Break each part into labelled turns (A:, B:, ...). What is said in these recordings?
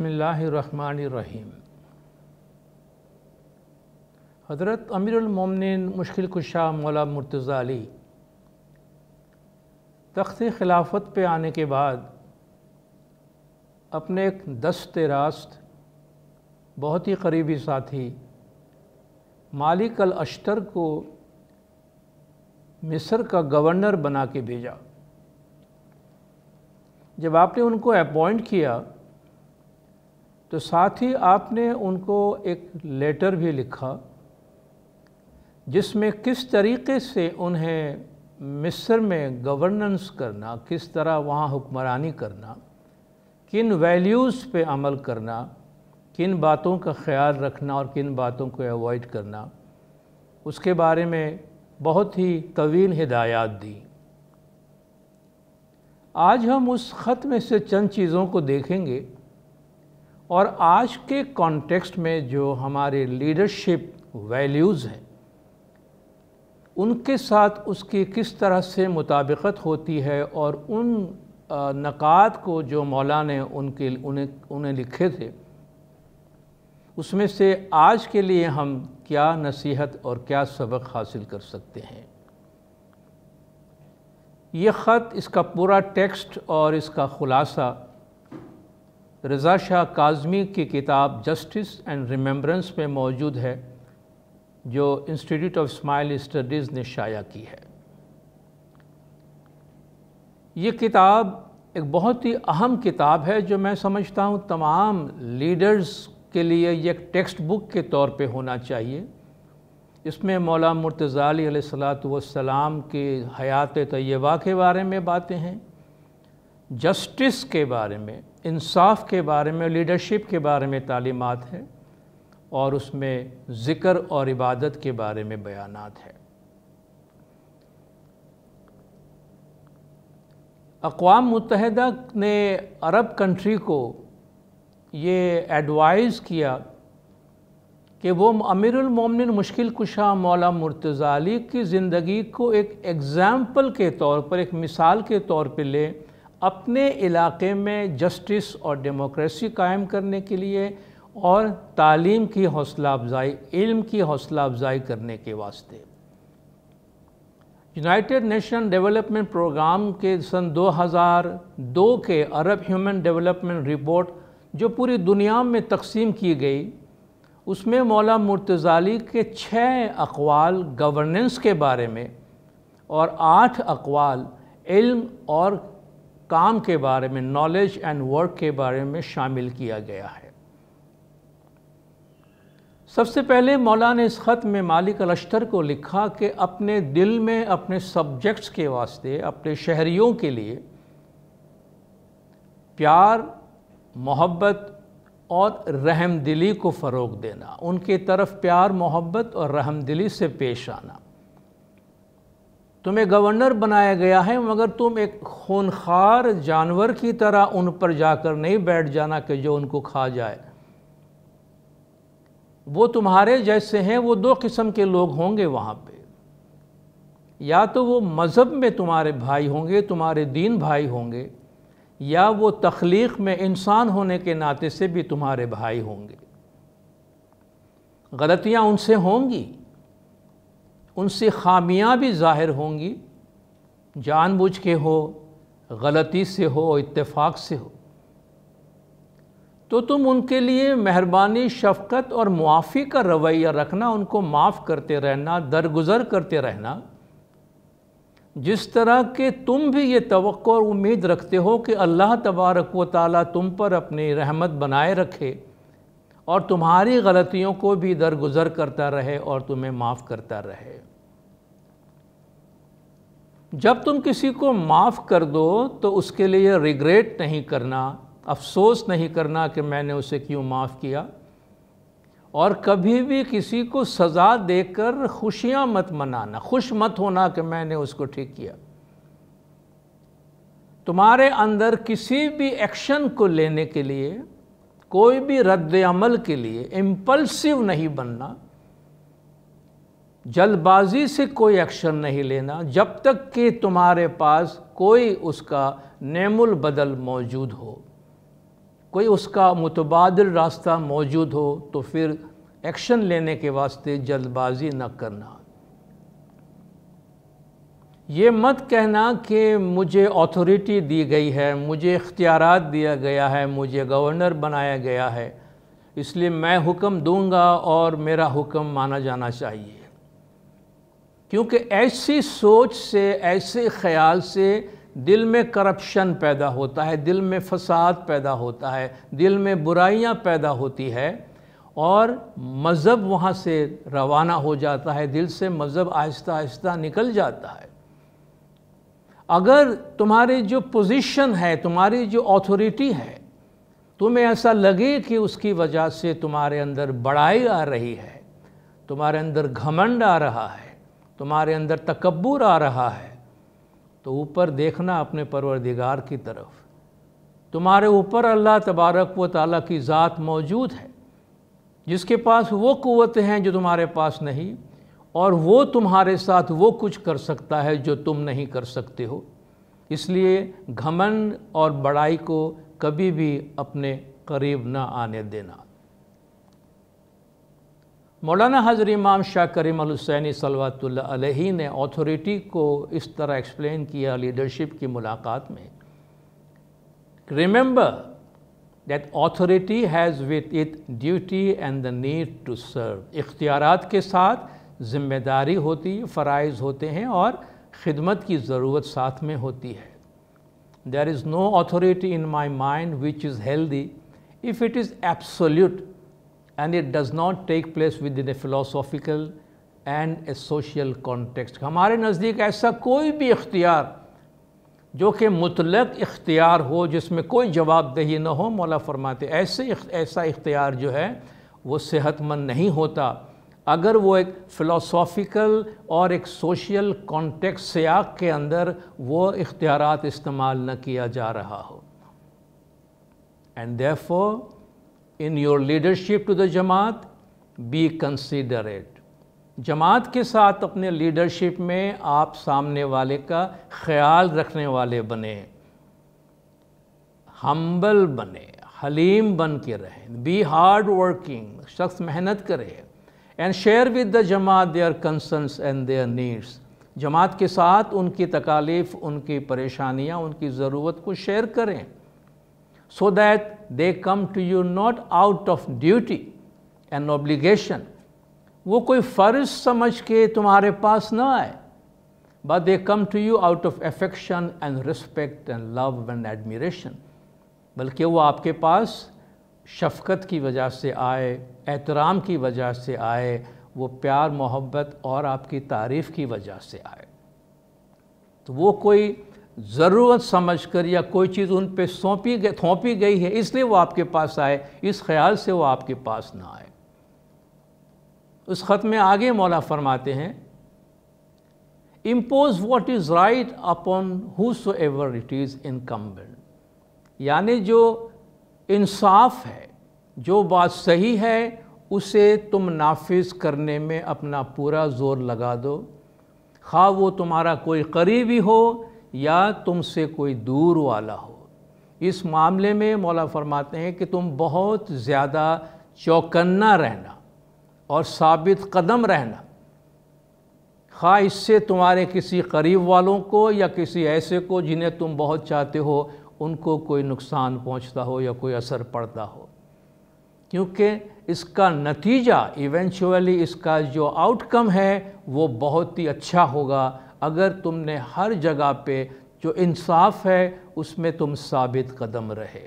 A: बसमीम हज़रत अमीरमिन मुश्किल कुशा मौला मुर्तज़ा अली तख्त खिलाफत पे आने के बाद अपने एक दस्त रास्त बहुत ही करीबी साथी मालिक अल अश्तर को मिस्र का गवर्नर बना के भेजा जब आपने उनको अपॉइंट किया तो साथ ही आपने उनको एक लेटर भी लिखा जिसमें किस तरीके से उन्हें मिस्र में गवर्नेंस करना किस तरह वहाँ हुक्मरानी करना किन वैल्यूज़ पे अमल करना किन बातों का ख्याल रखना और किन बातों को अवॉइड करना उसके बारे में बहुत ही तवील हिदायत दी आज हम उस ख़त में से चंद चीज़ों को देखेंगे और आज के कॉन्टेक्स्ट में जो हमारे लीडरशिप वैल्यूज़ हैं उनके साथ उसकी किस तरह से मुताबिकत होती है और उन नक़ात को जो मौला ने उनके उन्हें उन्हें लिखे थे उसमें से आज के लिए हम क्या नसीहत और क्या सबक हासिल कर सकते हैं ये ख़त इसका पूरा टेक्स्ट और इसका ख़ुलासा रज़ा शाह काजमी की किताब जस्टिस एंड रिमेम्बरेंस में मौजूद है जो इंस्टीट्यूट ऑफ स्माइल स्टडीज़ ने शाया की है ये किताब एक बहुत ही अहम किताब है जो मैं समझता हूँ तमाम लीडर्स के लिए ये एक टेक्स्ट बुक के तौर पे होना चाहिए इसमें मौला सलाम के हयात तयबा के बारे में बातें हैं जस्टिस के बारे में इंसाफ के बारे में लीडरशिप के बारे में तालीमत है और उसमें ज़िक्र और इबादत के बारे में बयान है अकवाम मुतहदा ने अरब कंट्री को ये एडवाइस किया कि वो अमीरमिन मुश्किल कुशा मौला मुर्तज़ाली की ज़िंदगी को एक एग्ज़ाम्पल के तौर पर एक मिसाल के तौर पर लें अपने इलाके में जस्टिस और डेमोक्रेसी कायम करने के लिए और तालीम की हौसला अफजाई इल्म की हौसला अफजाई करने के वास्ते यूनाइटेड नेशन डेवलपमेंट प्रोग्राम के सन 2002 के अरब ह्यूमन डेवलपमेंट रिपोर्ट जो पूरी दुनिया में तकसीम की गई उसमें मौला मुर्तज़ाली के छः अकवाल गवर्नेंस के बारे में और आठ अकवाल इल्म और काम के बारे में नॉलेज एंड वर्क के बारे में शामिल किया गया है सबसे पहले मौला ने इस ख़त में मालिक अलश्तर को लिखा कि अपने दिल में अपने सब्जेक्ट्स के वास्ते अपने शहरीों के लिए प्यार मोहब्बत और रहमदिली को फ़रोग देना उनके तरफ प्यार मोहब्बत और रहमदिली से पेश आना तुम्हें गवर्नर बनाया गया है मगर तुम एक खूनखार जानवर की तरह उन पर जाकर नहीं बैठ जाना कि जो उनको खा जाए वो तुम्हारे जैसे हैं वो दो किस्म के लोग होंगे वहाँ पे या तो वो मज़हब में तुम्हारे भाई होंगे तुम्हारे दीन भाई होंगे या वो तख्लीक में इंसान होने के नाते से भी तुम्हारे भाई होंगे गलतियाँ उनसे होंगी उनसे खामियां भी ज़ाहिर होंगी जानबूझ के हो गलती से हो इत्तेफाक से हो तो तुम उनके लिए मेहरबानी शफकत और मुआफ़ी का रवैया रखना उनको माफ़ करते रहना दरगुजर करते रहना जिस तरह के तुम भी ये तो और उम्मीद रखते हो कि अल्लाह तबारक व ताली तुम पर अपनी रहमत बनाए रखे और तुम्हारी गलतियों को भी दरगुजर करता रहे और तुम्हें माफ़ करता रहे जब तुम किसी को माफ़ कर दो तो उसके लिए रिग्रेट नहीं करना अफसोस नहीं करना कि मैंने उसे क्यों माफ़ किया और कभी भी किसी को सज़ा देकर खुशियां मत मनाना खुश मत होना कि मैंने उसको ठीक किया तुम्हारे अंदर किसी भी एक्शन को लेने के लिए कोई भी रद्द अमल के लिए इम्पल्सिव नहीं बनना जल्दबाजी से कोई एक्शन नहीं लेना जब तक कि तुम्हारे पास कोई उसका नेमुल बदल मौजूद हो कोई उसका मुतबाद रास्ता मौजूद हो तो फिर एक्शन लेने के वास्ते जल्दबाजी न करना ये मत कहना कि मुझे अथॉरिटी दी गई है मुझे इख्तियार दिया गया है मुझे गवर्नर बनाया गया है इसलिए मैं हुक्म दूंगा और मेरा हुक्म माना जाना चाहिए क्योंकि ऐसी सोच से ऐसे ख्याल से दिल में करप्शन पैदा होता है दिल में फसाद पैदा होता है दिल में बुराइयां पैदा होती है और मज़हब वहाँ से रवाना हो जाता है दिल से मज़हब आहिस्ता आहिस्ता निकल जाता है अगर तुम्हारी जो पोजीशन है तुम्हारी जो अथॉरिटी है तुम्हें ऐसा लगे कि उसकी वजह से तुम्हारे अंदर बड़ाई आ रही है तुम्हारे अंदर घमंड आ रहा है तुम्हारे अंदर तकबूर आ रहा है तो ऊपर देखना अपने परवरदिगार की तरफ तुम्हारे ऊपर अल्लाह तबारक व ताली की ज़ात मौजूद है जिसके पास वो क़वतें हैं जो तुम्हारे पास नहीं और वो तुम्हारे साथ वो कुछ कर सकता है जो तुम नहीं कर सकते हो इसलिए घमंड और बड़ाई को कभी भी अपने करीब ना आने देना मौलाना हज़र इमाम शाह करीम अलसैनी सलवातुल्ला अलही ने अथॉरिटी को इस तरह एक्सप्लेन किया लीडरशिप की मुलाकात में remember that authority has with it duty and the need to serve इख्तियार के साथ ज़िम्मेदारी होती है फ़रज़ होते हैं और ख़िदमत की ज़रूरत साथ में होती है there is no authority in my mind which is healthy if it is absolute and it does not take place within a philosophical and a social context हमारे नज़दीक ऐसा कोई भी इख्तियार जो कि मुतलक इख्तियार हो जिसमें कोई जवाबदेही ना हो मौला फरमाते ऐसे ऐसा इख्तियार जो है वो सेहतमंद नहीं होता अगर वो एक फ़िलोसॉफ़िकल और एक सोशल कॉन्टेक्स सयाक के अंदर वो इख्तियार इस्तेमाल न किया जा रहा हो and therefore in your leadership to the Jamaat be considerate जमात के साथ अपने लीडरशिप में आप सामने वाले का ख्याल रखने वाले बने हम्बल बने हलीम बन के रहें बी हार्ड वर्किंग शख्स मेहनत करे and share with the Jamaat their concerns and their needs जमात के साथ उनकी तकालीफ उनकी परेशानियाँ उनकी ज़रूरत को शेयर करें so that they come to you not out of duty and obligation वो कोई फ़र्ज समझ के तुम्हारे पास ना आए but they come to you out of affection and respect and love and admiration बल्कि वो आपके पास शफ़क़त की वजह से आए एहतराम की वजह से आए वो प्यार मोहब्बत और आपकी तारीफ़ की वजह से आए तो वो कोई ज़रूरत समझ कर या कोई चीज़ उन पर सौंपी गई थोपी गई है इसलिए वो आपके पास आए इस ख्याल से वो आपके पास ना आए उस ख़त में आगे मौला फरमाते हैं impose what is right upon whosoever it is incumbent यानी जो इंसाफ है जो बात सही है उसे तुम नाफिज करने में अपना पूरा ज़ोर लगा दो खा वो तुम्हारा कोई करीबी हो या तुमसे कोई दूर वाला हो इस मामले में मौला फरमाते हैं कि तुम बहुत ज़्यादा चौकन्ना रहना और साबित कदम रहना खा इससे तुम्हारे किसी करीब वालों को या किसी ऐसे को जिन्हें तुम बहुत चाहते हो उनको कोई नुकसान पहुंचता हो या कोई असर पड़ता हो क्योंकि इसका नतीजा इवेंचुअली इसका जो आउटकम है वो बहुत ही अच्छा होगा अगर तुमने हर जगह पे जो इंसाफ है उसमें तुम साबित कदम रहे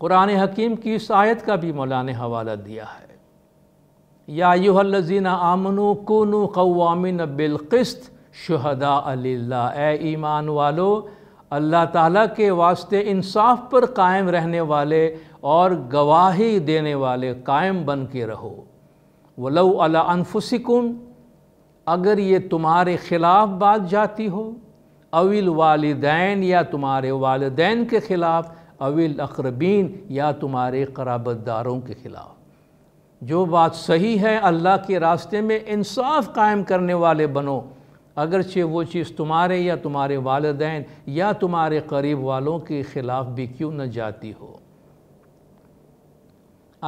A: कुरान हकीम की इस आयत का भी मौलान हवाला दिया है या यूहल्लजीना आमनु कनु कवामिन बिलकस्त शहदा अल्ला ए ईमान वालो अल्लाह ताला के वास्ते इंसाफ पर कायम रहने वाले और गवाही देने वाले कायम बन के रहो वलो अला अनफुसिकुम अगर ये तुम्हारे ख़िलाफ़ बात जाती हो अविल वालदेन या तुम्हारे वालदेन के ख़िलाफ़ अविल अकरबीन या तुम्हारे कराबतदारों के ख़िलाफ़ जो बात सही है अल्लाह के रास्ते में इंसाफ कायम करने वाले बनो अगरचे वो चीज़ तुम्हारे या तुम्हारे वालदेन या तुम्हारे करीब वालों के ख़िलाफ़ भी क्यों न जाती हो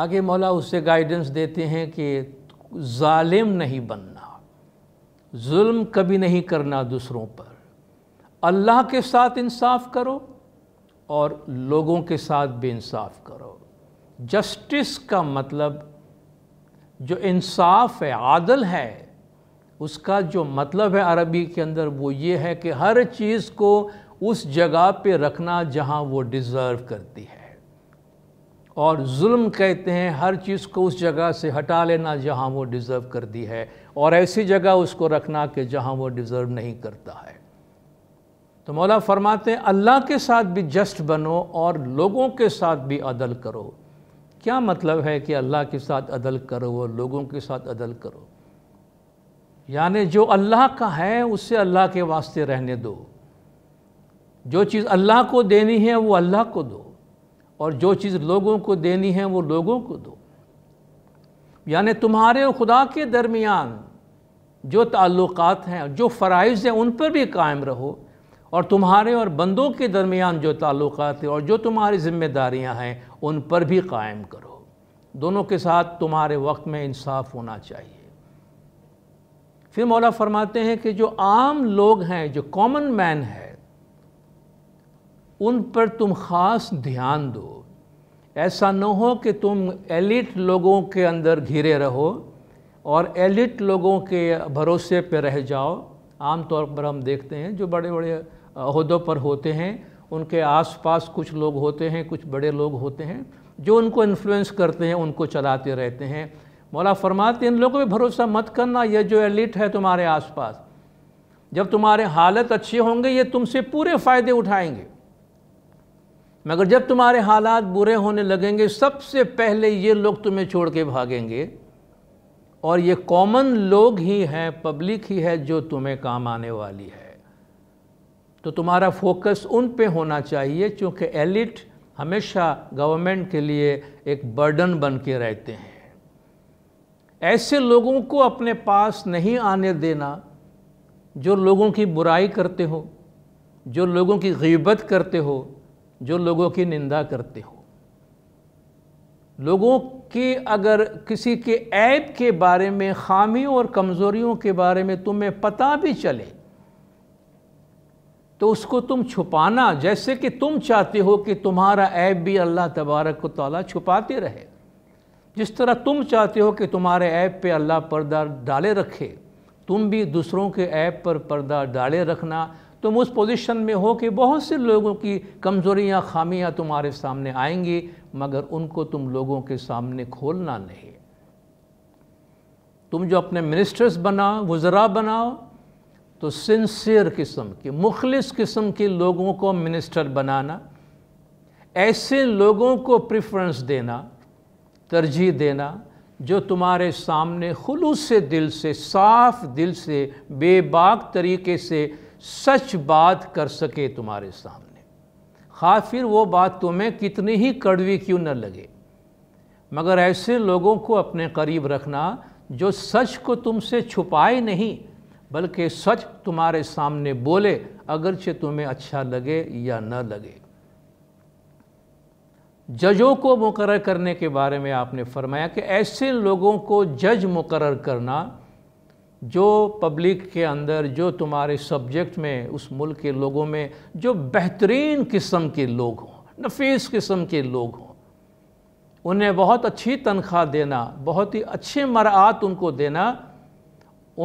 A: आगे मौला उससे गाइडेंस देते हैं कि ालिम नहीं बनना जुल्म कभी नहीं करना दूसरों पर अल्लाह के साथ इंसाफ करो और लोगों के साथ भी इंसाफ करो जस्टिस का मतलब जो इंसाफ है आदल है उसका जो मतलब है अरबी के अंदर वो ये है कि हर चीज़ को उस जगह पे रखना जहाँ वो डिज़र्व करती है और जुल्म कहते हैं हर चीज़ को उस जगह से हटा लेना जहाँ वो डिज़र्व करती है और ऐसी जगह उसको रखना कि जहाँ वो डिज़र्व नहीं करता है तो मौला फरमाते हैं अल्लाह के साथ भी जस्ट बनो और लोगों के साथ भी अदल करो क्या मतलब है कि अल्लाह के साथ अदल करो और लोगों के साथ अदल करो यानी जो अल्लाह का है उससे अल्लाह के वास्ते रहने दो जो चीज़ अल्लाह को देनी है वो अल्लाह को दो और जो चीज़ लोगों को देनी है वो लोगों को दो यानि तुम्हारे और खुदा के दरमियान जो ताल्लुक़ात हैं जो फ़राइज़ हैं उन पर भी कायम रहो और तुम्हारे और बंदों के दरमियान जो ताल्लुक़ हैं और जो तुम्हारी ज़िम्मेदारियाँ हैं उन पर भी कायम करो दोनों के साथ तुम्हारे वक्त में इंसाफ होना चाहिए फिर मौला फरमाते हैं कि जो आम लोग हैं जो कॉमन मैन है उन पर तुम ख़ास ध्यान दो ऐसा न हो कि तुम एलिट लोगों के अंदर घिरे रहो और एलिट लोगों के भरोसे पर रह जाओ आम तौर पर हम देखते हैं जो बड़े बड़े अहदों पर होते हैं उनके आसपास कुछ लोग होते हैं कुछ बड़े लोग होते हैं जो उनको इन्फ्लुएंस करते हैं उनको चलाते रहते हैं मौला फरमाते इन लोगों पर भरोसा मत करना ये जो एलिट है तुम्हारे आसपास जब तुम्हारे हालत अच्छे होंगे ये तुमसे पूरे फ़ायदे उठाएंगे मगर जब तुम्हारे हालात बुरे होने लगेंगे सबसे पहले ये लोग तुम्हें छोड़ के भागेंगे और ये कॉमन लोग ही हैं पब्लिक ही है जो तुम्हें काम आने वाली है तो तुम्हारा फोकस उन पे होना चाहिए क्योंकि एलिट हमेशा गवर्नमेंट के लिए एक बर्डन बन के रहते हैं ऐसे लोगों को अपने पास नहीं आने देना जो लोगों की बुराई करते हो जो लोगों की गिबत करते हो जो लोगों की निंदा करते हो लोगों के अगर किसी के ऐप के बारे में खामियों और कमज़ोरियों के बारे में तुम्हें पता भी चले तो उसको तुम छुपाना जैसे कि तुम चाहते हो कि तुम्हारा ऐप भी अल्लाह तबारक तौला छुपाते रहे जिस तरह तुम चाहते हो कि तुम्हारे ऐप पे अल्लाह पर्दा डाले रखे तुम भी दूसरों के ऐप पर पर्दा डाले रखना तुम उस पोजीशन में हो कि बहुत से लोगों की कमज़ोरियां खामियां तुम्हारे सामने आएंगी मगर उनको तुम लोगों के सामने खोलना नहीं तुम जो अपने मिनिस्टर्स बनाओ वज़रा बनाओ तो सिंसियर किस्म के मुखलिस किस्म के लोगों को मिनिस्टर बनाना ऐसे लोगों को प्रेफरेंस देना तरजीह देना जो तुम्हारे सामने खुलूस से दिल से साफ दिल से बेबाक तरीके से सच बात कर सके तुम्हारे सामने खा फिर वो बात तुम्हें कितनी ही कड़वी क्यों न लगे मगर ऐसे लोगों को अपने करीब रखना जो सच को तुमसे छुपाए नहीं बल्कि सच तुम्हारे सामने बोले अगरचे तुम्हें अच्छा लगे या न लगे जजों को मुकर करने के बारे में आपने फरमाया कि ऐसे लोगों को जज मुकर करना जो पब्लिक के अंदर जो तुम्हारे सब्जेक्ट में उस मुल्क के लोगों में जो बेहतरीन किस्म के लोग हों नफीस किस्म के लोग हों उन्हें बहुत अच्छी तनख्वाह देना बहुत ही अच्छे मरात उनको देना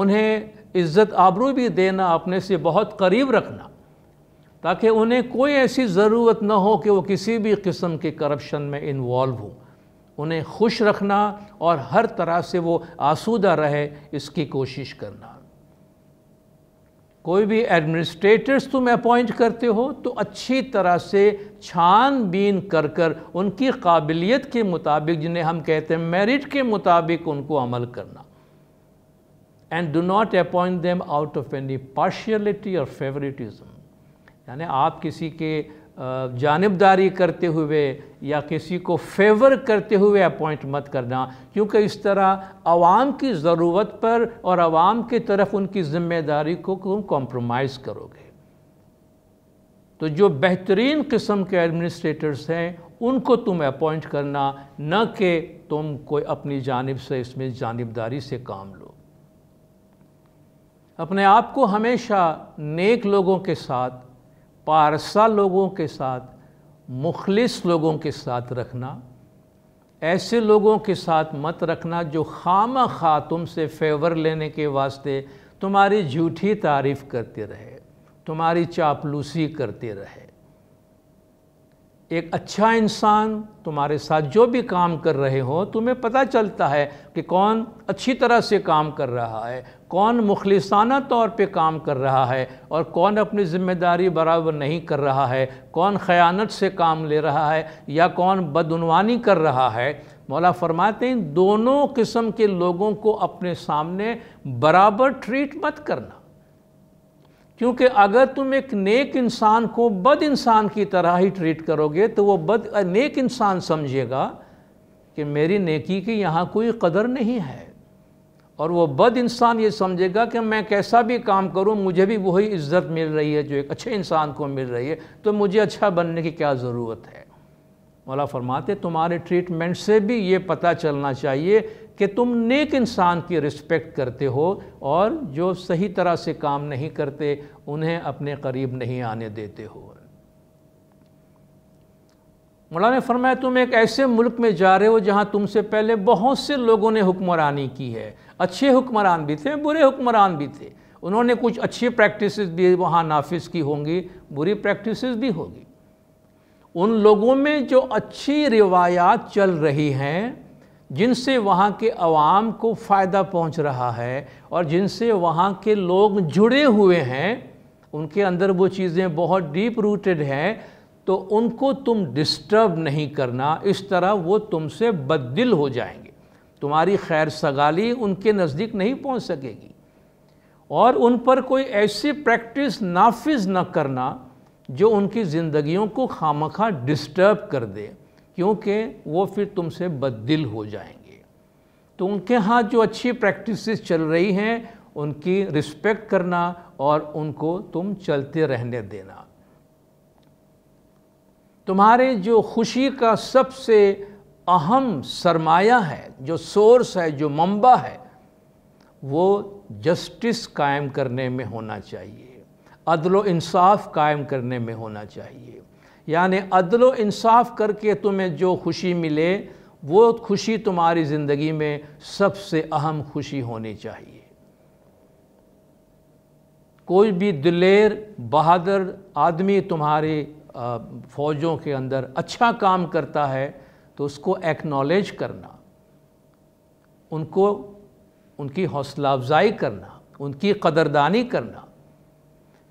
A: उन्हें इज़्ज़त आबरू भी देना अपने से बहुत करीब रखना ताकि उन्हें कोई ऐसी ज़रूरत न हो कि वो किसी भी किस्म के करप्शन में इन्वॉल्व हों उन्हें खुश रखना और हर तरह से वो आसूदा रहे इसकी कोशिश करना कोई भी एडमिनिस्ट्रेटर्स तुम अपॉइंट करते हो तो अच्छी तरह से छानबीन कर कर उनकी काबिलियत के मुताबिक जिन्हें हम कहते हैं मेरिट के मुताबिक उनको अमल करना and do not appoint them out of any partiality और फेवरेटिज्म यानी आप किसी के जानबदारी करते हुए या किसी को फेवर करते हुए अपॉइंट मत करना क्योंकि इस तरह आवाम की ज़रूरत पर और आवाम की तरफ उनकी ज़िम्मेदारी को तुम कॉम्प्रोमाइज़ करोगे तो जो बेहतरीन किस्म के एडमिनिस्ट्रेटर्स हैं उनको तुम अपॉइंट करना न कि तुम कोई अपनी जानब से इसमें जानबदारी से काम लो अपने आप को हमेशा नेक लोगों के साथ पारसा लोगों के साथ मुखलिस लोगों के साथ रखना ऐसे लोगों के साथ मत रखना जो खाम खा तुम से फेवर लेने के वास्ते तुम्हारी झूठी तारीफ़ करते रहे तुम्हारी चापलूसी करते रहे एक अच्छा इंसान तुम्हारे साथ जो भी काम कर रहे हो तुम्हें पता चलता है कि कौन अच्छी तरह से काम कर रहा है कौन मुखलसाना तौर पे काम कर रहा है और कौन अपनी ज़िम्मेदारी बराबर नहीं कर रहा है कौन ख़यानत से काम ले रहा है या कौन बदनवानी कर रहा है मौला फरमाते हैं दोनों किस्म के लोगों को अपने सामने बराबर ट्रीट मत करना क्योंकि अगर तुम एक नेक इंसान को बद इंसान की तरह ही ट्रीट करोगे तो वो बद नेक इंसान समझेगा कि मेरी नेकी की यहाँ कोई कदर नहीं है और वो बद इंसान ये समझेगा कि मैं कैसा भी काम करूँ मुझे भी वही इज्जत मिल रही है जो एक अच्छे इंसान को मिल रही है तो मुझे अच्छा बनने की क्या ज़रूरत है मौला फरमाते तुम्हारे ट्रीटमेंट से भी ये पता चलना चाहिए कि तुम नेक इंसान की रिस्पेक्ट करते हो और जो सही तरह से काम नहीं करते उन्हें अपने करीब नहीं आने देते हो मौलाना फरमाया तुम एक ऐसे मुल्क में जा रहे हो जहाँ तुमसे पहले बहुत से लोगों ने हुक्मरानी की है अच्छे हुक्मरान भी थे बुरे हुक्मरान भी थे उन्होंने कुछ अच्छी प्रैक्टिस भी वहाँ नाफिज की होंगी बुरी प्रैक्टिस भी होगी उन लोगों में जो अच्छी रिवायात चल रही हैं जिनसे वहाँ के आवाम को फ़ायदा पहुँच रहा है और जिनसे वहाँ के लोग जुड़े हुए हैं उनके अंदर वो चीज़ें बहुत डीप रूटेड हैं तो उनको तुम डिस्टर्ब नहीं करना इस तरह वो तुमसे बददिल हो जाएंगे तुम्हारी खैर सगाली उनके नज़दीक नहीं पहुंच सकेगी और उन पर कोई ऐसी प्रैक्टिस नाफिज न करना जो उनकी ज़िंदगियों को खामखा डिस्टर्ब कर दे क्योंकि वो फिर तुमसे बददिल हो जाएंगे तो उनके यहाँ जो अच्छी प्रैक्टिसेस चल रही हैं उनकी रिस्पेक्ट करना और उनको तुम चलते रहने देना तुम्हारे जो खुशी का सबसे अहम सरमाया है जो सोर्स है जो मंबा है वो जस्टिस कायम करने में होना चाहिए अदलो इंसाफ कायम करने में होना चाहिए यानि अदलो इंसाफ करके तुम्हें जो खुशी मिले वो खुशी तुम्हारी ज़िंदगी में सबसे अहम खुशी होनी चाहिए कोई भी दिलेर बहादुर आदमी तुम्हारे फ़ौजों के अंदर अच्छा काम करता है तो उसको एक्नॉलेज करना उनको उनकी हौसला अफजाई करना उनकी कदरदानी करना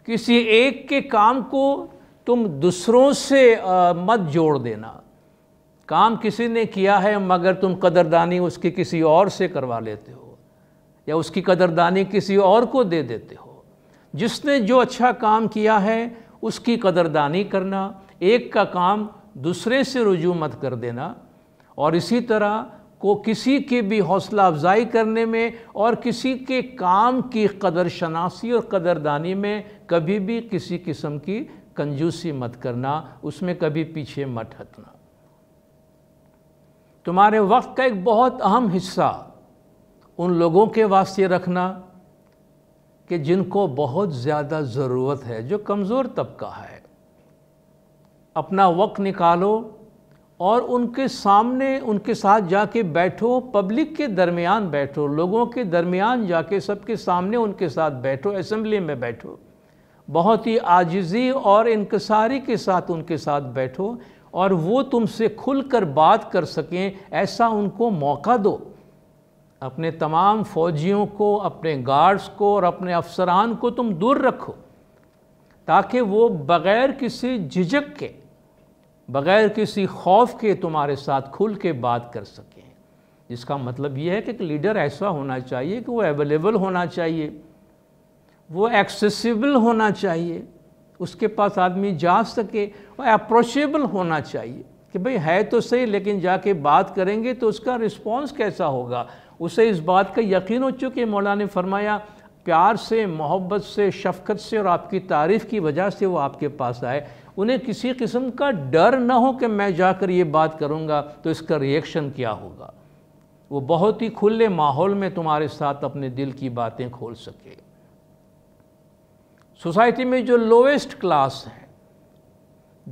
A: किसी एक के काम को तुम दूसरों से आ, मत जोड़ देना काम किसी ने किया है मगर तुम कदरदानी उसकी किसी और से करवा लेते हो या उसकी कदरदानी किसी और को दे देते हो जिसने जो अच्छा काम किया है उसकी कदरदानी करना एक का काम दूसरे से रुजू मत कर देना और इसी तरह को किसी की भी हौसला अफजाई करने में और किसी के काम की कदर शनासी और कदरदानी में कभी भी किसी किस्म की कंजूसी मत करना उसमें कभी पीछे मत हटना तुम्हारे वक्त का एक बहुत अहम हिस्सा उन लोगों के वास्ते रखना कि जिनको बहुत ज़्यादा ज़रूरत है जो कमज़ोर तबका है अपना वक्त निकालो और उनके सामने उनके साथ जाके बैठो पब्लिक के दरमियान बैठो लोगों के दरमियान जाके सबके सामने उनके साथ बैठो असम्बली में बैठो बहुत ही आजिज़ी और इनकसारी के साथ उनके साथ बैठो और वो तुमसे खुलकर बात कर सकें ऐसा उनको मौका दो अपने तमाम फ़ौजियों को अपने गार्ड्स को और अपने अफसरान को तुम दूर रखो ताकि वो बग़ैर किसी झिझक के बग़ैर किसी खौफ के तुम्हारे साथ खुल के बात कर सकें जिसका मतलब ये है कि एक लीडर ऐसा होना चाहिए कि वो अवेलेबल होना चाहिए वो एक्सेसिबल होना चाहिए उसके पास आदमी जा सके और अप्रोचेबल होना चाहिए कि भाई है तो सही लेकिन जाके बात करेंगे तो उसका रिस्पांस कैसा होगा उसे इस बात का यकीन हो चुके मौला ने फरमाया प्यार से मोहब्बत से शफकत से और आपकी तारीफ़ की वजह से वो आपके पास आए उन्हें किसी किस्म का डर ना हो कि मैं जाकर ये बात करूँगा तो इसका रिएक्शन क्या होगा वो बहुत ही खुले माहौल में तुम्हारे साथ अपने दिल की बातें खोल सकेगा सोसाइटी में जो लोवेस्ट क्लास है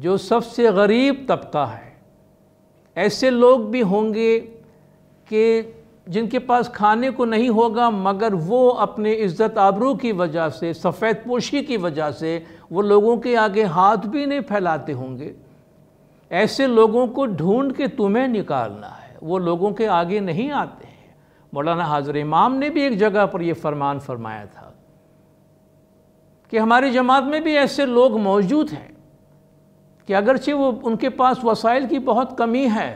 A: जो सबसे गरीब तबका है ऐसे लोग भी होंगे कि जिनके पास खाने को नहीं होगा मगर वो अपने इज़्ज़त आबरू की वजह से सफ़ेद पोशी की वजह से वो लोगों के आगे हाथ भी नहीं फैलाते होंगे ऐसे लोगों को ढूंढ के तुम्हें निकालना है वो लोगों के आगे नहीं आते हैं मौलाना हाजर इमाम ने भी एक जगह पर यह फरमान फरमाया था कि हमारी जमात में भी ऐसे लोग मौजूद हैं कि अगरचे वो उनके पास वसाइल की बहुत कमी है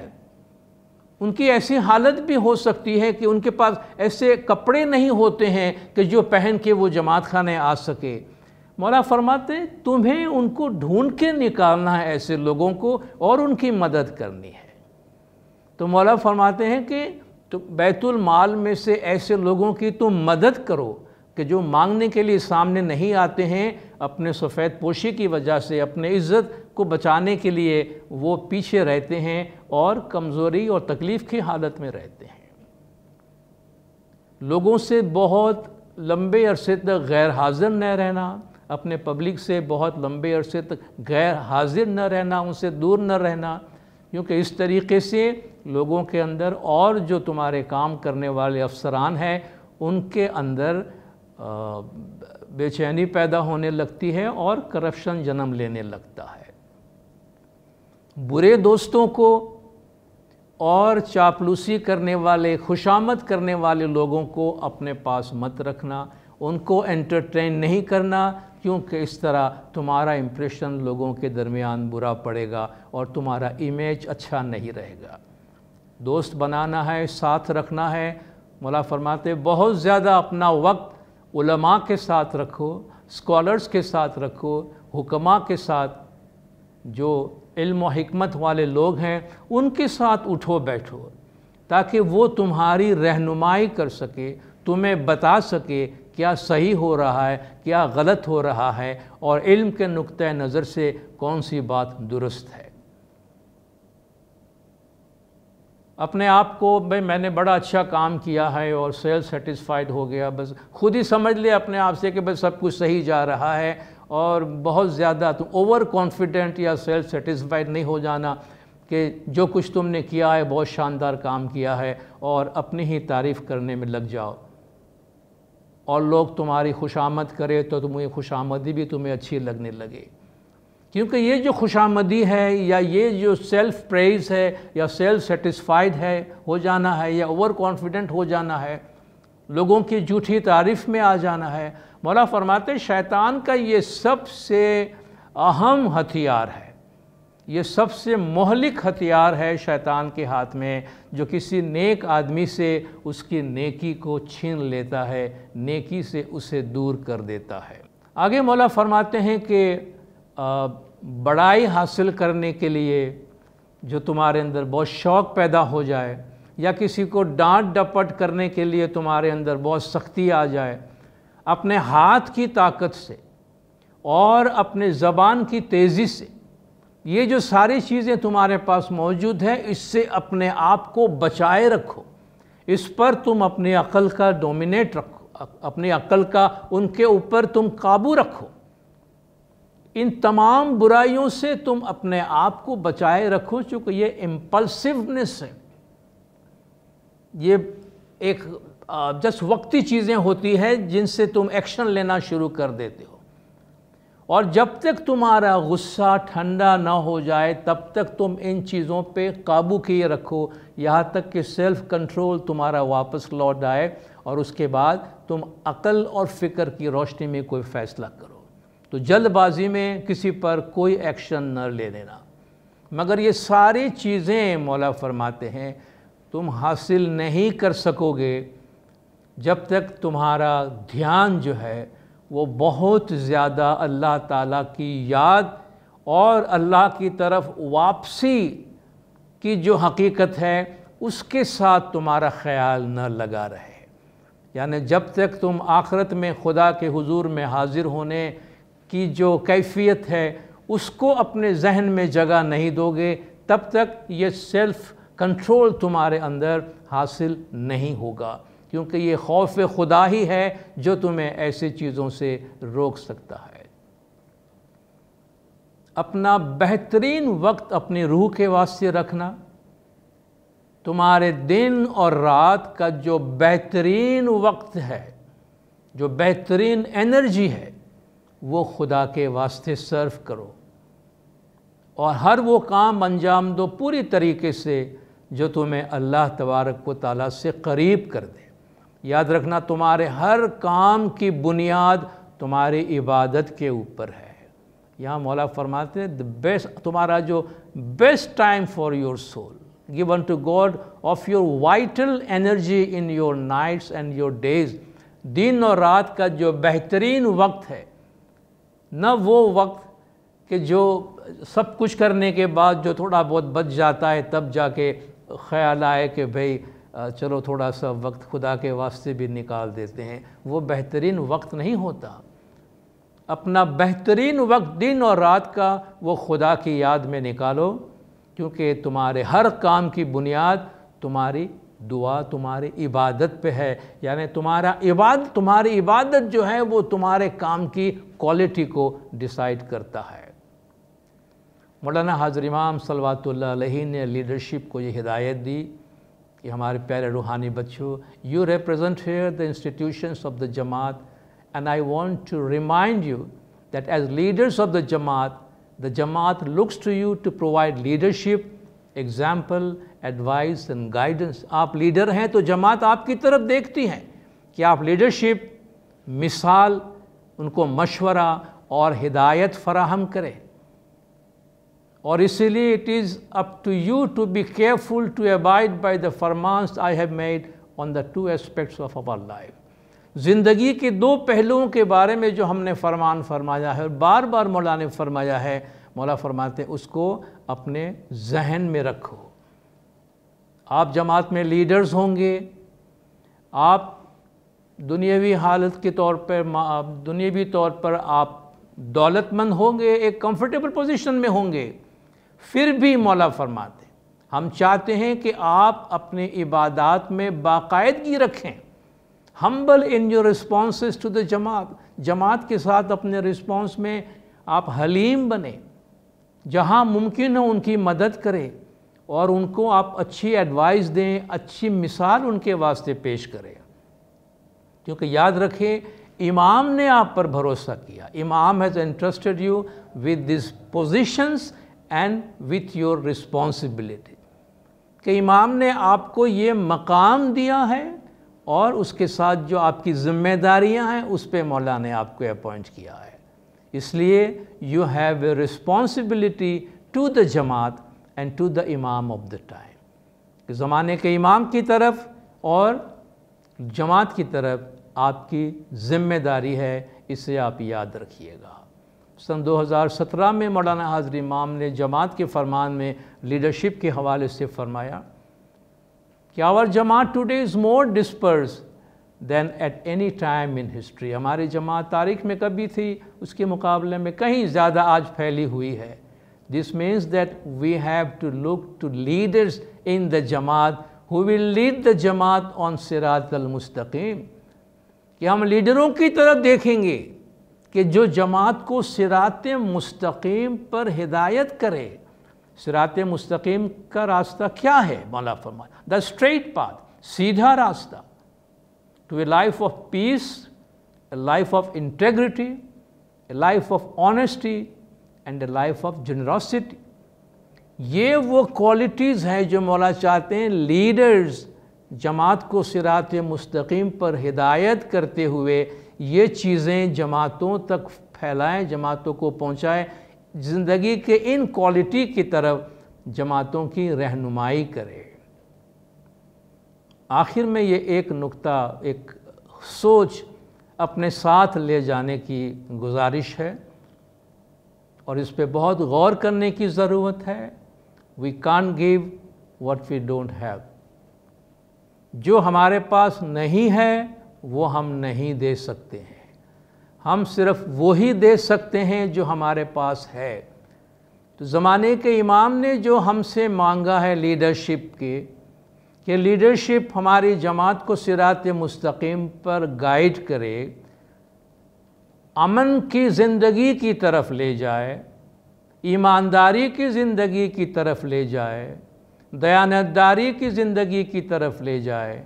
A: उनकी ऐसी हालत भी हो सकती है कि उनके पास ऐसे कपड़े नहीं होते हैं कि जो पहन के वो जमात खाने आ सके मौला फरमाते तुम्हें उनको ढूंढ के निकालना है ऐसे लोगों को और उनकी मदद करनी है तो मौला फरमाते हैं कि तो बैतुल माल में से ऐसे लोगों की तुम मदद करो कि जो मांगने के लिए सामने नहीं आते हैं अपने सफ़ेद पोशी की वजह से अपने इज़्ज़त को बचाने के लिए वो पीछे रहते हैं और कमज़ोरी और तकलीफ़ की हालत में रहते हैं लोगों से बहुत लंबे अरसे तक गैर हाजिर न रहना अपने पब्लिक से बहुत लंबे अरसे तक गैर हाजिर न रहना उनसे दूर न रहना क्योंकि इस तरीके से लोगों के अंदर और जो तुम्हारे काम करने वाले अफसरान हैं उनके अंदर बेचैनी पैदा होने लगती है और करप्शन जन्म लेने लगता है बुरे दोस्तों को और चापलूसी करने वाले खुशामद करने वाले लोगों को अपने पास मत रखना उनको एंटरटेन नहीं करना क्योंकि इस तरह तुम्हारा इम्प्रेशन लोगों के दरमियान बुरा पड़ेगा और तुम्हारा इमेज अच्छा नहीं रहेगा दोस्त बनाना है साथ रखना है मुला फरमाते बहुत ज़्यादा अपना वक्त उलमा के साथ रखो स्कॉलर्स के साथ रखो हुकमा के साथ जो इल्म हमत वाले लोग हैं उनके साथ उठो बैठो ताकि वो तुम्हारी रहनुमाई कर सके तुम्हें बता सके क्या सही हो रहा है क्या गलत हो रहा है और इल्म के नुक़ नज़र से कौन सी बात दुरुस्त है अपने आप को भाई मैंने बड़ा अच्छा काम किया है और सेल्फ सेटिस्फाइड हो गया बस खुद ही समझ लिया अपने आप से कि बस सब कुछ सही जा रहा है और बहुत ज़्यादा तुम ओवर कॉन्फिडेंट या सेल्फ सेटिस्फाइड नहीं हो जाना कि जो कुछ तुमने किया है बहुत शानदार काम किया है और अपनी ही तारीफ़ करने में लग जाओ और लोग तुम्हारी खुशामद करें तो तुम्हें खुशामदी भी तुम्हें अच्छी लगने लगे क्योंकि ये जो खुशामदी है या ये जो सेल्फ़ प्रेज है या सेल्फ सेटिस्फाइड है हो जाना है या ओवर कॉन्फिडेंट हो जाना है लोगों की झूठी तारीफ़ में आ जाना है मौला फरमाते शैतान का ये सबसे अहम हथियार है ये सबसे मोहलिक हथियार है शैतान के हाथ में जो किसी नेक आदमी से उसकी नेकी को छीन लेता है नेकी से उसे दूर कर देता है आगे मौला फरमाते हैं कि बड़ाई हासिल करने के लिए जो तुम्हारे अंदर बहुत शौक़ पैदा हो जाए या किसी को डांट डपट करने के लिए तुम्हारे अंदर बहुत सख्ती आ जाए अपने हाथ की ताकत से और अपने ज़बान की तेज़ी से ये जो सारी चीज़ें तुम्हारे पास मौजूद हैं इससे अपने आप को बचाए रखो इस पर तुम अपनी अकल का डोमिनेट रखो अपनी अकल का उनके ऊपर तुम काबू रखो इन तमाम बुराइयों से तुम अपने आप को बचाए रखो चूँकि ये इम्पल्सिवनेस है ये एक जस्ट वक्ती चीज़ें होती हैं जिनसे तुम एक्शन लेना शुरू कर देते हो और जब तक तुम्हारा गुस्सा ठंडा ना हो जाए तब तक तुम इन चीज़ों पे काबू किए रखो यहाँ तक कि सेल्फ़ कंट्रोल तुम्हारा वापस लौट आए और उसके बाद तुम अकल और फ़िक्र की रोशनी में कोई फ़ैसला करो तो जल्दबाजी में किसी पर कोई एक्शन न ले लेना मगर ये सारी चीज़ें मौला फरमाते हैं तुम हासिल नहीं कर सकोगे जब तक तुम्हारा ध्यान जो है वो बहुत ज़्यादा अल्लाह ताला की याद और अल्लाह की तरफ वापसी की जो हकीकत है उसके साथ तुम्हारा ख्याल न लगा रहे यानी जब तक तुम आखरत में खुदा के हुजूर में हाज़िर होने की जो कैफियत है उसको अपने जहन में जगह नहीं दोगे तब तक ये सेल्फ़ कंट्रोल तुम्हारे अंदर हासिल नहीं होगा क्योंकि ये खौफ खुदा ही है जो तुम्हें ऐसे चीज़ों से रोक सकता है अपना बेहतरीन वक्त अपनी रूह के वास्ते रखना तुम्हारे दिन और रात का जो बेहतरीन वक्त है जो बेहतरीन एनर्जी है वो खुदा के वास्ते सर्व करो और हर वो काम अंजाम दो पूरी तरीके से जो तुम्हें अल्लाह तबारक को ताला से करीब कर दे याद रखना तुम्हारे हर काम की बुनियाद तुम्हारी इबादत के ऊपर है यहाँ मौला फरमाते हैं द बेस्ट तुम्हारा जो best time for your soul given to God of your vital energy in your nights and your days दिन और रात का जो बेहतरीन वक्त है न वो वक्त कि जो सब कुछ करने के बाद जो थोड़ा बहुत बच जाता है तब जाके ख्याल आए कि भाई चलो थोड़ा सा वक्त खुदा के वास्ते भी निकाल देते हैं वो बेहतरीन वक्त नहीं होता अपना बेहतरीन वक्त दिन और रात का वो खुदा की याद में निकालो क्योंकि तुम्हारे हर काम की बुनियाद तुम्हारी दुआ तुम्हारे इबादत पे है यानी तुम्हारा इबाद तुम्हारी इबादत जो है वो तुम्हारे काम की क्वालिटी को डिसाइड करता है मौलाना हाजर इमाम सलवातुल्ला ने लीडरशिप को ये हिदायत दी कि हमारे प्यारे रूहानी बच्चों you represent here the institutions of the Jamaat and I want to remind you that as leaders of the Jamaat the Jamaat looks to you to provide leadership example advice and guidance आप लीडर हैं तो जमात आपकी तरफ देखती हैं कि आप लीडरशिप मिसाल उनको मशवरा और हिदायत फराहम करें और इसीलिए it is up to you to be careful to abide by the farmans I have made on the two aspects of our life ज़िंदगी के दो पहलुओं के बारे में जो हमने फरमान फरमाया है और बार बार मौलाना ने फरमाया है मौला फरमाते हैं उसको अपने जहन में रखो आप जमात में लीडर्स होंगे आप दुनियावी हालत के तौर पर दुनियावी तौर पर आप दौलतमंद होंगे एक कंफर्टेबल पोजीशन में होंगे फिर भी मौला फरमाते हम चाहते हैं कि आप अपने इबादत में बाकायदगी रखें humble in your response to the Jamaat जमात के साथ अपने रिस्पॉन्स में आप हलीम बने जहाँ मुमकिन हो उनकी मदद करें और उनको आप अच्छी एडवाइस दें अच्छी मिसाल उनके वास्ते पेश करें क्योंकि याद रखें इमाम ने आप पर भरोसा किया Imam has entrusted you with this positions and with your responsibility कि इमाम ने आपको ये मकाम दिया है और उसके साथ जो आपकी ज़िम्मेदारियां हैं उस पर मौला ने आपको अपॉइंट किया है इसलिए you have a responsibility to the Jamaat and to the Imam of the time ज़माने के इमाम की तरफ और जमात की तरफ आपकी ज़िम्मेदारी है इसे आप याद रखिएगा सन 2017 में मौलाना हाजरी इमाम ने जमात के फरमान में लीडरशिप के हवाले से फरमाया कि our Jamaat today is more dispersed than at any time in history हमारी जमात तारीख में कभी थी उसके मुकाबले में कहीं ज़्यादा आज फैली हुई है this means that we have to look to leaders in the Jamaat who will lead the Jamaat on सिरातलमस्तकीम कि हम लीडरों की तरफ देखेंगे कि जो जमात को सिरात मस्तकीम पर हिदायत करे सिरात मस्तकीम का रास्ता क्या है मौला फरमा द स्ट्रेट पाथ सीधा रास्ता to a life of peace, a life of integrity, a life of honesty, and a life of generosity ये वो क्वालिटीज़ हैं जो मौला चाहते हैं लीडर्स जमात को सिरात मुस्तकीम पर हिदायत करते हुए ये चीज़ें जमातों तक फैलाएं जमातों को पहुँचाएँ ज़िंदगी के इन क्वालिटी की तरफ जमातों की रहनुमाई करें आखिर में ये एक नुक्ता एक सोच अपने साथ ले जाने की गुजारिश है और इस पर बहुत गौर करने की ज़रूरत है we can give what we don't have जो हमारे पास नहीं है वो हम नहीं दे सकते हैं हम सिर्फ वो ही दे सकते हैं जो हमारे पास है तो ज़माने के इमाम ने जो हमसे मांगा है लीडरशिप के कि लीडरशिप हमारी जमात को सिरात मुस्तकीम पर गाइड करे अमन की ज़िंदगी की तरफ ले जाए ईमानदारी की ज़िंदगी की तरफ ले जाए दयानतदारी की ज़िंदगी की तरफ ले जाए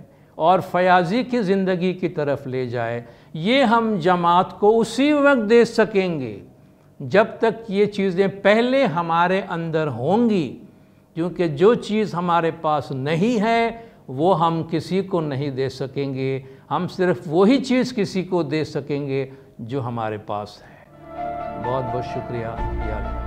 A: और फयाजी की ज़िंदगी की तरफ ले जाए ये हम जमात को उसी वक्त दे सकेंगे जब तक ये चीज़ें पहले हमारे अंदर होंगी क्योंकि जो चीज़ हमारे पास नहीं है वो हम किसी को नहीं दे सकेंगे हम सिर्फ वही चीज़ किसी को दे सकेंगे जो हमारे पास है बहुत बहुत शुक्रिया याद